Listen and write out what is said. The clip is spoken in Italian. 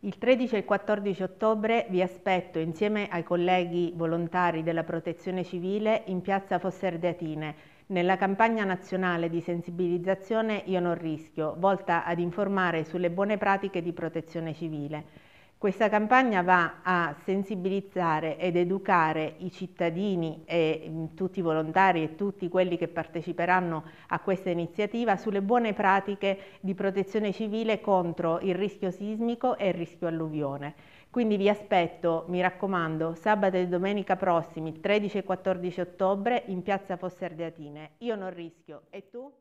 Il 13 e il 14 ottobre vi aspetto insieme ai colleghi volontari della Protezione Civile in piazza Fosserdeatine nella campagna nazionale di sensibilizzazione Io non rischio, volta ad informare sulle buone pratiche di protezione civile. Questa campagna va a sensibilizzare ed educare i cittadini e mm, tutti i volontari e tutti quelli che parteciperanno a questa iniziativa sulle buone pratiche di protezione civile contro il rischio sismico e il rischio alluvione. Quindi vi aspetto, mi raccomando, sabato e domenica prossimi, 13 e 14 ottobre, in piazza Fosserdeatine. Io non rischio. E tu?